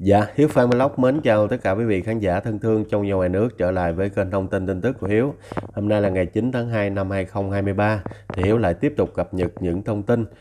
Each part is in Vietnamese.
Dạ, Hiếu Phan Vlog mến chào tất cả quý vị khán giả thân thương trong và ngoài nước trở lại với kênh thông tin tin tức của Hiếu. Hôm nay là ngày 9 tháng 2 năm 2023 thì Hiếu lại tiếp tục cập nhật những thông tin uh,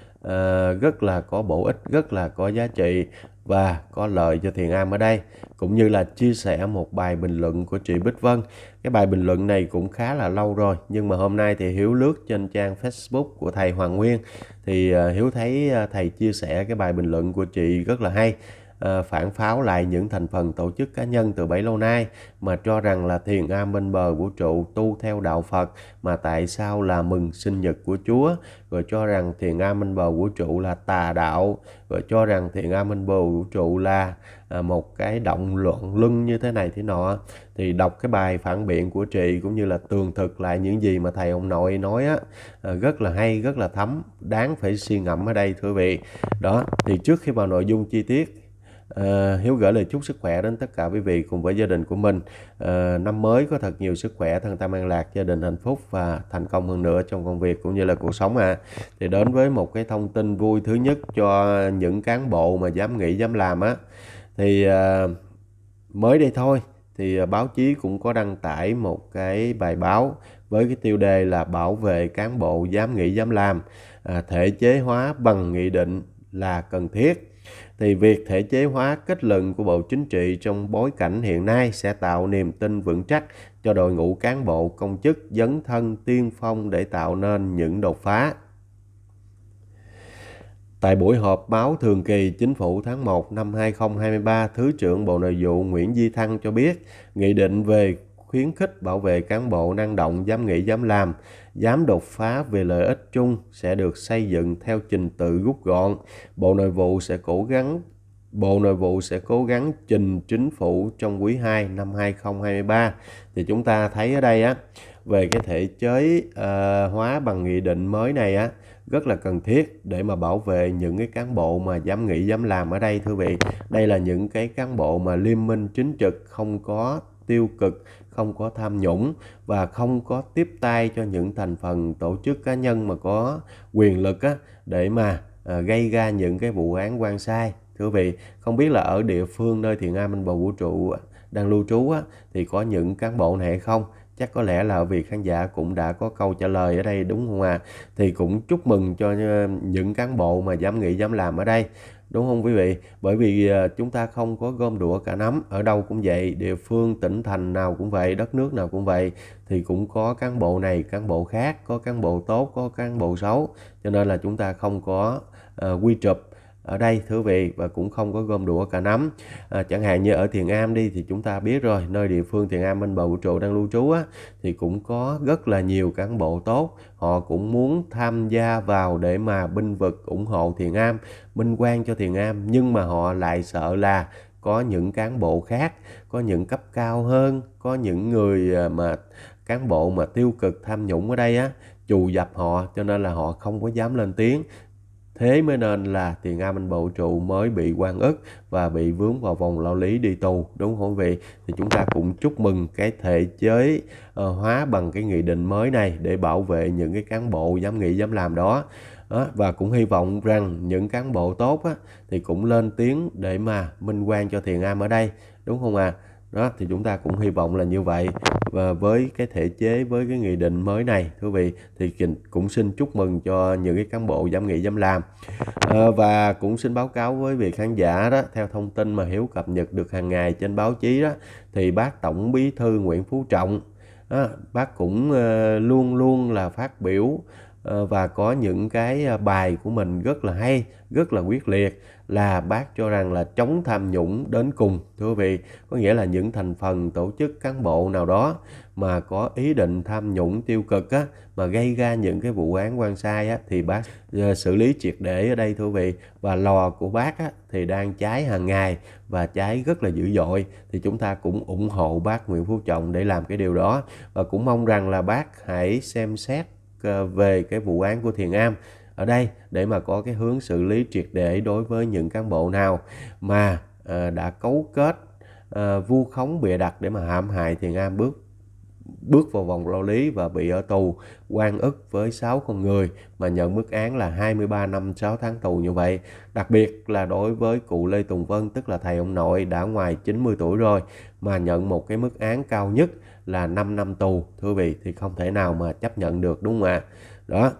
rất là có bổ ích, rất là có giá trị và có lợi cho Thiền Am ở đây cũng như là chia sẻ một bài bình luận của chị Bích Vân. Cái bài bình luận này cũng khá là lâu rồi nhưng mà hôm nay thì Hiếu lướt trên trang Facebook của thầy Hoàng Nguyên thì uh, Hiếu thấy uh, thầy chia sẻ cái bài bình luận của chị rất là hay Ờ, phản pháo lại những thành phần tổ chức cá nhân từ bấy lâu nay mà cho rằng là thiền am bên bờ vũ trụ tu theo đạo Phật mà tại sao là mừng sinh nhật của Chúa rồi cho rằng thiền am bên bờ vũ trụ là tà đạo rồi cho rằng thiền am bên bờ vũ trụ là ờ, một cái động luận lưng như thế này thế nọ thì đọc cái bài phản biện của chị cũng như là tường thực lại những gì mà thầy ông nội nói á ờ, rất là hay rất là thấm đáng phải suy ngẫm ở đây thưa vị đó thì trước khi vào nội dung chi tiết Ờ, Hiếu gửi lời chúc sức khỏe đến tất cả quý vị cùng với gia đình của mình. Uh, năm mới có thật nhiều sức khỏe, thân tâm an lạc, gia đình hạnh phúc và thành công hơn nữa trong công việc cũng như là cuộc sống à. Thì đến với một cái thông tin vui thứ nhất cho những cán bộ mà dám nghĩ dám làm á. Thì uh, mới đây thôi thì báo chí cũng có đăng tải một cái bài báo với cái tiêu đề là bảo vệ cán bộ dám nghĩ dám làm à, thể chế hóa bằng nghị định là cần thiết thì việc thể chế hóa kết luận của Bộ Chính trị trong bối cảnh hiện nay sẽ tạo niềm tin vững chắc cho đội ngũ cán bộ công chức dấn thân tiên phong để tạo nên những đột phá. Tại buổi họp báo thường kỳ chính phủ tháng 1 năm 2023, Thứ trưởng Bộ Nội vụ Nguyễn Di Thăng cho biết, nghị định về khuyến khích bảo vệ cán bộ năng động, dám nghĩ, dám làm, dám đột phá về lợi ích chung sẽ được xây dựng theo trình tự rút gọn. Bộ Nội vụ sẽ cố gắng Bộ Nội vụ sẽ cố gắng trình chính phủ trong quý 2 năm 2023. Thì chúng ta thấy ở đây á về cái thể chế uh, hóa bằng nghị định mới này á rất là cần thiết để mà bảo vệ những cái cán bộ mà dám nghĩ dám làm ở đây thưa vị đây là những cái cán bộ mà liên minh chính trực không có tiêu cực không có tham nhũng và không có tiếp tay cho những thành phần tổ chức cá nhân mà có quyền lực á, để mà à, gây ra những cái vụ án quan sai thưa quý vị không biết là ở địa phương nơi thiện a minh bầu vũ trụ à, đang lưu trú á, thì có những cán bộ này hay không chắc có lẽ là vì khán giả cũng đã có câu trả lời ở đây đúng không ạ à? thì cũng chúc mừng cho ờ, những cán bộ mà dám nghĩ dám làm ở đây đúng không quý vị bởi vì à, chúng ta không có gom đũa cả nắm ở đâu cũng vậy địa phương tỉnh thành nào cũng vậy đất nước nào cũng vậy thì cũng có cán bộ này cán bộ khác có cán bộ tốt có cán bộ xấu cho nên là chúng ta không có uh, quy chụp ở đây thưa vị và cũng không có gom đũa cả nắm à, chẳng hạn như ở thiền am đi thì chúng ta biết rồi nơi địa phương thiền am minh bầu trụ đang lưu trú á, thì cũng có rất là nhiều cán bộ tốt họ cũng muốn tham gia vào để mà binh vực ủng hộ thiền am Minh quan cho thiền am nhưng mà họ lại sợ là có những cán bộ khác có những cấp cao hơn có những người à, mà cán bộ mà tiêu cực tham nhũng ở đây á chù dập họ cho nên là họ không có dám lên tiếng Thế mới nên là tiền Am anh bộ trụ mới bị quan ức và bị vướng vào vòng lao lý đi tù, đúng không vị? Thì chúng ta cũng chúc mừng cái thể chế uh, hóa bằng cái nghị định mới này để bảo vệ những cái cán bộ dám nghĩ dám làm đó. Đó, và cũng hy vọng rằng những cán bộ tốt á, thì cũng lên tiếng để mà minh quan cho thiền am ở đây đúng không ạ à? đó thì chúng ta cũng hy vọng là như vậy và với cái thể chế với cái nghị định mới này thưa vị thì cũng xin chúc mừng cho những cái cán bộ dám nghĩ dám làm à, và cũng xin báo cáo với vị khán giả đó theo thông tin mà hiếu cập nhật được hàng ngày trên báo chí đó thì bác tổng bí thư nguyễn phú trọng đó, bác cũng uh, luôn luôn là phát biểu Ờ, và có những cái ờ, bài của mình rất là hay, rất là quyết liệt là bác cho rằng là chống tham nhũng đến cùng. Thưa quý vị, có nghĩa là những thành phần tổ chức cán bộ nào đó mà có ý định tham nhũng tiêu cực á, mà gây ra những cái vụ án quan sai á, thì bác ờ, xử lý triệt để ở đây thưa quý vị. Và lò của bác á, thì đang cháy hàng ngày và cháy rất là dữ dội thì chúng ta cũng ủng hộ bác Nguyễn Phú Trọng để làm cái điều đó và cũng mong rằng là bác hãy xem xét Ờ, về cái vụ án của Thiền Am ở đây để mà có cái hướng xử lý triệt để đối với những cán bộ nào mà ờ, đã cấu kết ờ, vu khống bịa đặt để mà hãm hại Thiền Am bước bước vào vòng lao lý và bị ở tù quan ức với 6 con người mà nhận mức án là 23 năm 6 tháng tù như vậy. Đặc biệt là đối với cụ Lê Tùng Vân tức là thầy ông nội đã ngoài 90 tuổi rồi mà nhận một cái mức án cao nhất là 5 năm tù. Thưa vị thì không thể nào mà chấp nhận được đúng không ạ? Đó.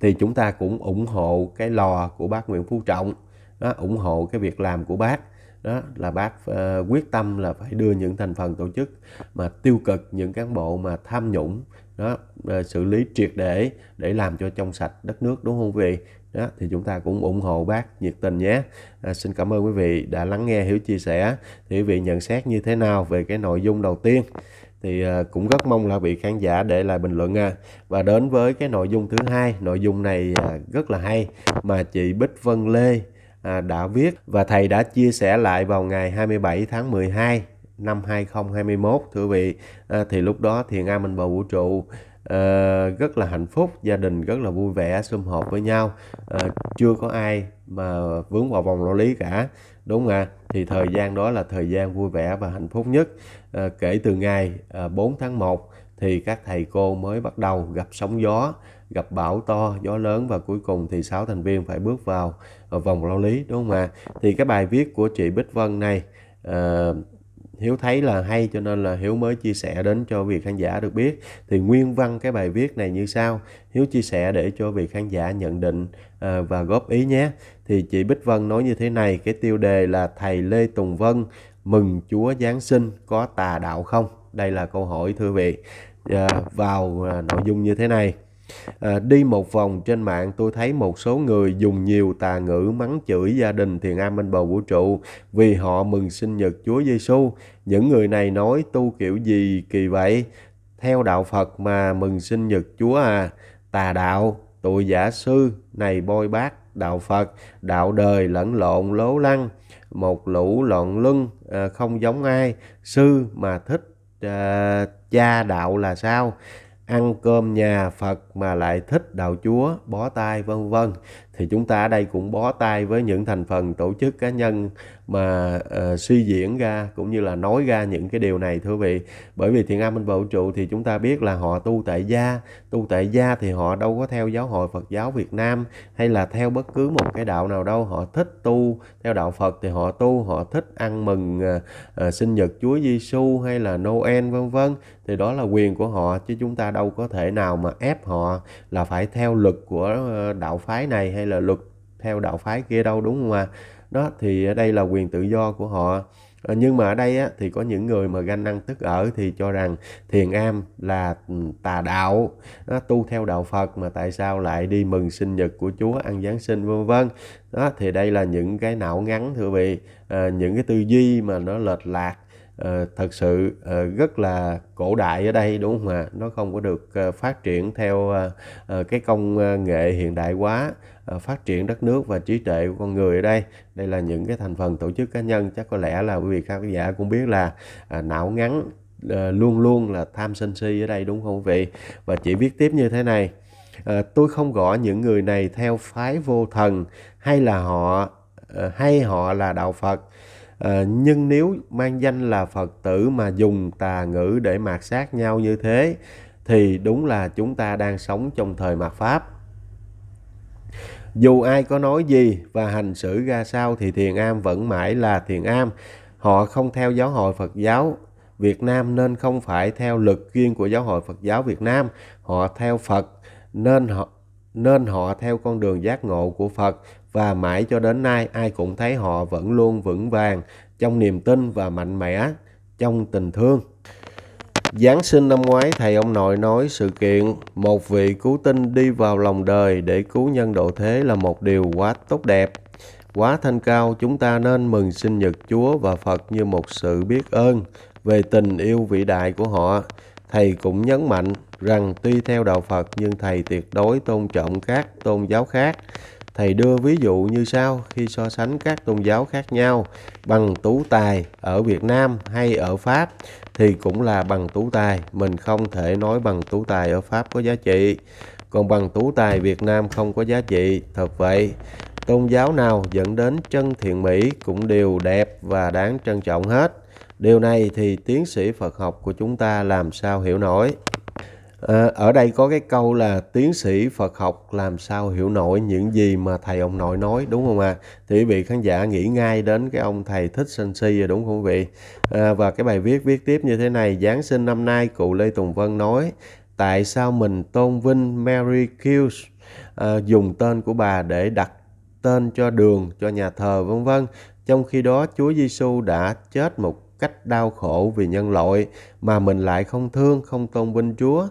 Thì chúng ta cũng ủng hộ cái lò của bác Nguyễn Phú Trọng, đó, ủng hộ cái việc làm của bác đó là bác uh, quyết tâm là phải đưa những thành phần tổ chức mà tiêu cực những cán bộ mà tham nhũng đó uh, xử lý triệt để để làm cho trong sạch đất nước đúng không quý vị đó, thì chúng ta cũng ủng hộ bác nhiệt tình nhé à, xin cảm ơn quý vị đã lắng nghe hiểu chia sẻ thì quý vị nhận xét như thế nào về cái nội dung đầu tiên thì cũng rất mong là vị khán giả để lại bình luận à. và đến với cái nội dung thứ hai nội dung này rất là hay mà chị Bích Vân Lê À, đã viết và thầy đã chia sẻ lại vào ngày 27 tháng 12 năm 2021 thưa vị à, thì lúc đó thiền a mình vào vũ trụ à, rất là hạnh phúc gia đình rất là vui vẻ sum họp với nhau à, chưa có ai mà vướng vào vòng lao lý cả đúng không ạ thì thời gian đó là thời gian vui vẻ và hạnh phúc nhất à, kể từ ngày à, 4 tháng 1 thì các thầy cô mới bắt đầu gặp sóng gió gặp bão to gió lớn và cuối cùng thì sáu thành viên phải bước vào ờ, vòng lao lý đúng không ạ thì cái bài viết của chị Bích Vân này uh, Hiếu thấy là hay cho nên là Hiếu mới chia sẻ đến cho vị khán giả được biết. Thì nguyên văn cái bài viết này như sau, Hiếu chia sẻ để cho vị khán giả nhận định ờ, và góp ý nhé. Thì chị Bích Vân nói như thế này, cái tiêu đề là thầy Lê Tùng Vân mừng Chúa Giáng sinh có tà đạo không? Đây là câu hỏi thưa vị. Vào nội dung như thế này. À, đi một vòng trên mạng tôi thấy một số người dùng nhiều tà ngữ mắng chửi gia đình thiền am bên bầu vũ trụ vì họ mừng sinh nhật Chúa Giêsu. Những người này nói tu kiểu gì kỳ vậy? Theo đạo Phật mà mừng sinh nhật Chúa à? Tà đạo, tụi giả sư, này bôi bác đạo Phật, đạo đời lẫn lộn lố lăng, một lũ lộn lưng à, không giống ai, sư mà thích à, cha đạo là sao? ăn cơm nhà Phật mà lại thích đạo Chúa, bó tay vân vân thì chúng ta ở đây cũng bó tay với những thành phần tổ chức cá nhân mà uh, suy diễn ra cũng như là nói ra những cái điều này thưa vị bởi vì thiền am minh vũ trụ thì chúng ta biết là họ tu tại gia tu tại gia thì họ đâu có theo giáo hội phật giáo việt nam hay là theo bất cứ một cái đạo nào đâu họ thích tu theo đạo phật thì họ tu họ thích ăn mừng uh, uh, sinh nhật chúa giêsu hay là noel vân vân thì đó là quyền của họ chứ chúng ta đâu có thể nào mà ép họ là phải theo luật của đạo phái này hay là luật theo đạo phái kia đâu đúng không ạ? À? Đó thì đây là quyền tự do của họ. Ờ, nhưng mà ở đây á, thì có những người mà ganh năng tức ở thì cho rằng thiền am là ừ, tà đạo, đó, tu theo đạo Phật mà tại sao lại đi mừng sinh nhật của Chúa, ăn Giáng sinh vân vân. Đó thì đây là những cái não ngắn thưa vị, à, những cái tư duy mà nó lệch lạc À, thật sự à, rất là cổ đại ở đây đúng không ạ? À? Nó không có được à, phát triển theo à, cái công à, nghệ hiện đại quá Ờ, phát triển đất nước và trí tuệ của con người ở đây đây là những cái thành phần tổ chức cá nhân chắc có lẽ là quý vị khán giả cũng biết là à, não ngắn ờ, luôn luôn là tham sân si ở đây đúng không quý vị và chỉ viết tiếp như thế này à, tôi không gọi những người này theo phái vô thần hay là họ hay họ là đạo phật à, nhưng nếu mang danh là phật tử mà dùng tà ngữ để mạt sát nhau như thế thì đúng là chúng ta đang sống trong thời mạt pháp dù ai có nói gì và hành xử ra sao thì thiền am vẫn mãi là thiền am họ không theo giáo hội phật giáo việt nam nên không phải theo luật riêng của giáo hội phật giáo việt nam họ theo phật nên họ nên họ theo con đường giác ngộ của phật và mãi cho đến nay ai cũng thấy họ vẫn luôn vững vàng trong niềm tin và mạnh mẽ trong tình thương Giáng sinh năm ngoái thầy ông nội nói sự kiện một vị cứu tinh đi vào lòng đời để cứu nhân độ thế là một điều quá tốt đẹp. Quá thanh cao chúng ta nên mừng sinh nhật Chúa và Phật như một sự biết ơn về tình yêu vĩ đại của họ. Thầy cũng nhấn mạnh rằng tuy theo đạo Phật nhưng thầy tuyệt đối tôn trọng các tôn giáo khác thầy đưa ví dụ như sau khi so sánh các tôn giáo khác nhau bằng tú tài ở Việt Nam hay ở Pháp thì cũng là bằng tú tài mình không thể nói bằng tú tài ở Pháp có giá trị còn bằng tú tài Việt Nam không có giá trị thật vậy tôn giáo nào dẫn đến chân thiện mỹ cũng đều đẹp và đáng trân trọng hết điều này thì tiến sĩ phật học của chúng ta làm sao hiểu nổi Ờ, ở đây có cái câu là tiến sĩ Phật học làm sao hiểu nổi những gì mà thầy ông nội nói đúng không ạ? À? Thì vị khán giả nghĩ ngay đến cái ông thầy thích sân si rồi đúng không quý vị? À, và cái bài viết viết tiếp như thế này, Giáng sinh năm nay cụ Lê Tùng Vân nói tại sao mình tôn vinh Mary Kills à, ờ, dùng tên của bà để đặt tên cho đường, cho nhà thờ vân vân. Trong khi đó Chúa Giêsu đã chết một cách đau khổ vì nhân loại mà mình lại không thương, không tôn vinh Chúa.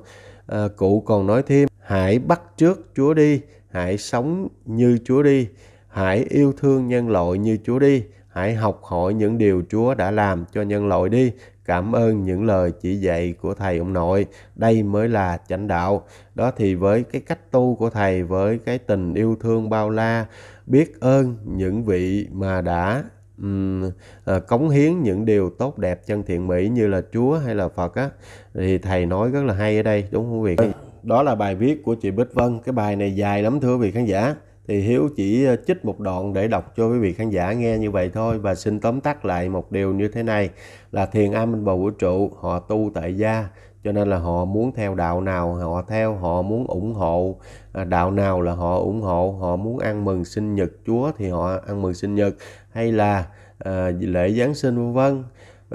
À, cụ còn nói thêm, hãy bắt trước Chúa đi, hãy sống như Chúa đi, hãy yêu thương nhân loại như Chúa đi, hãy học hỏi những điều Chúa đã làm cho nhân loại đi. Cảm ơn những lời chỉ dạy của thầy ông nội. Đây mới là chánh đạo. Đó thì với cái cách tu của thầy, với cái tình yêu thương bao la, biết ơn những vị mà đã um, à, cống hiến những điều tốt đẹp chân thiện mỹ như là Chúa hay là Phật á thì thầy nói rất là hay ở đây đúng không quý vị? Vâng, đó là bài viết của chị Bích Vân. Cái bài này dài lắm thưa quý vị khán giả. Thì Hiếu chỉ ờ, chích một đoạn để đọc cho quý vị khán giả nghe như vậy thôi và xin tóm tắt lại một điều như thế này là thiền A Minh Bầu Vũ Trụ họ tu tại gia cho nên là họ muốn theo đạo nào họ theo họ muốn ủng hộ à, đạo nào là họ ủng hộ họ muốn ăn mừng sinh nhật chúa thì họ ăn mừng sinh nhật hay là à, lễ giáng sinh vân vân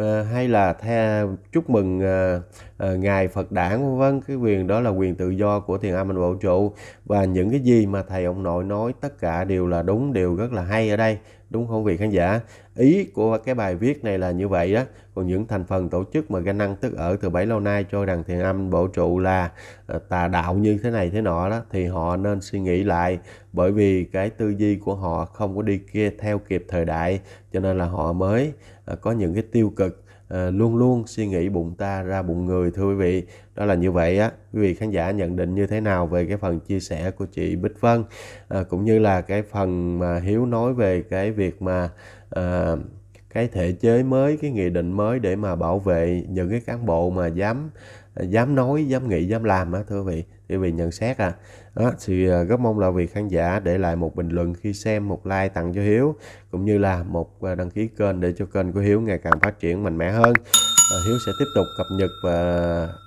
à, hay là the, chúc mừng à, à, ngày Phật đản vân vân cái quyền đó là quyền tự do của thiền am mình trụ và những cái gì mà thầy ông nội nói tất cả đều là đúng đều rất là hay ở đây đúng không vị khán giả ý của cái bài viết này là như vậy đó còn những thành phần tổ chức mà ga năng tức ở từ bấy lâu nay cho rằng thiền âm bổ trụ là ờ, tà đạo như thế này thế nọ đó thì họ nên suy nghĩ lại bởi vì cái tư duy của họ không có đi kia theo kịp thời đại cho nên là họ mới ờ, có những cái tiêu cực Ờ, luôn luôn suy nghĩ bụng ta ra bụng người thưa quý vị đó là như vậy á quý vị khán giả nhận định như thế nào về cái phần chia sẻ của chị Bích Vân à, cũng như là cái phần mà Hiếu nói về cái việc mà à, cái thể chế mới cái nghị định mới để mà bảo vệ những cái cán bộ mà dám dám nói dám nghĩ dám làm á thưa vị thì vị nhận xét à đó, thì à, rất mong là vị khán giả để lại một bình luận khi xem một like tặng cho hiếu cũng như là một à, đăng ký kênh để cho kênh của hiếu ngày càng phát triển mạnh mẽ hơn à, hiếu sẽ tiếp tục cập nhật và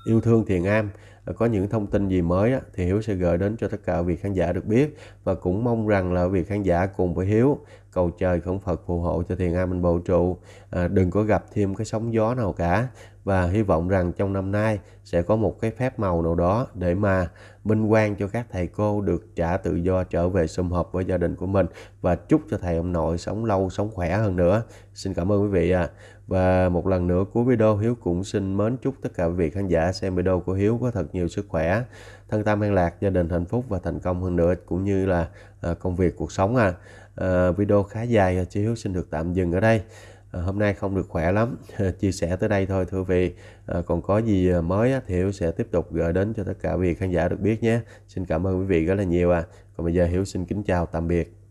yêu thương thiền am có những thông tin gì mới thì hiếu sẽ gửi đến cho tất cả vị khán giả được biết và cũng mong rằng là vị khán giả cùng với hiếu cầu trời không Phật phù hộ cho thiền A Minh Bộ Trụ à, đừng có gặp thêm cái sóng gió nào cả và hy vọng rằng trong năm nay sẽ có một cái phép màu nào đó để mà minh quang cho các thầy cô được trả tự do trở về sum họp với gia đình của mình và chúc cho thầy ông nội sống lâu sống khỏe hơn nữa xin cảm ơn quý vị à và một lần nữa cuối video Hiếu cũng xin mến chúc tất cả quý vị khán giả xem video của Hiếu có thật nhiều sức khỏe thân tâm an lạc gia đình hạnh phúc và thành công hơn nữa cũng như là Ờ, công việc cuộc sống à. à video khá dài chị hiếu xin được tạm dừng ở đây à, hôm nay không được khỏe lắm chia sẻ tới đây thôi thưa vị à, còn có gì mới thì hiếu sẽ tiếp tục gửi đến cho tất cả vị khán giả được biết nhé xin cảm ơn quý vị rất là nhiều à còn bây giờ hiếu xin kính chào tạm biệt